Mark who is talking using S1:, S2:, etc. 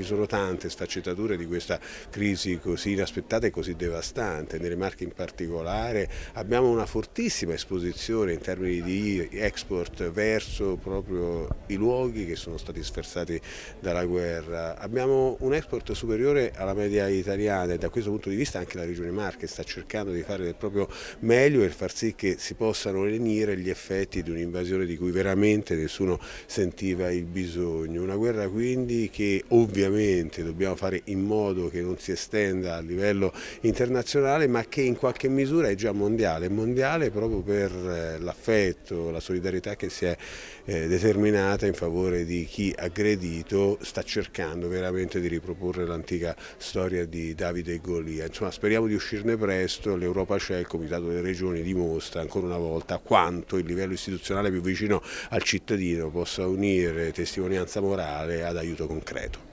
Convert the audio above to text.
S1: ci sono tante sfaccettature di questa crisi così inaspettata e così devastante, nelle Marche in particolare abbiamo una fortissima esposizione in termini di export verso proprio i luoghi che sono stati sferzati dalla guerra, abbiamo un export superiore alla media italiana e da questo punto di vista anche la regione Marche sta cercando di fare del proprio meglio per far sì che si possano lenire gli effetti di un'invasione di cui veramente nessuno sentiva il bisogno, una guerra quindi che ovviamente ovviamente dobbiamo fare in modo che non si estenda a livello internazionale ma che in qualche misura è già mondiale, mondiale proprio per eh, l'affetto, la solidarietà che si è eh, determinata in favore di chi aggredito sta cercando veramente di riproporre l'antica storia di Davide e Golia. Insomma speriamo di uscirne presto, l'Europa c'è, il Comitato delle Regioni dimostra ancora una volta quanto il livello istituzionale più vicino al cittadino possa unire testimonianza morale ad aiuto concreto.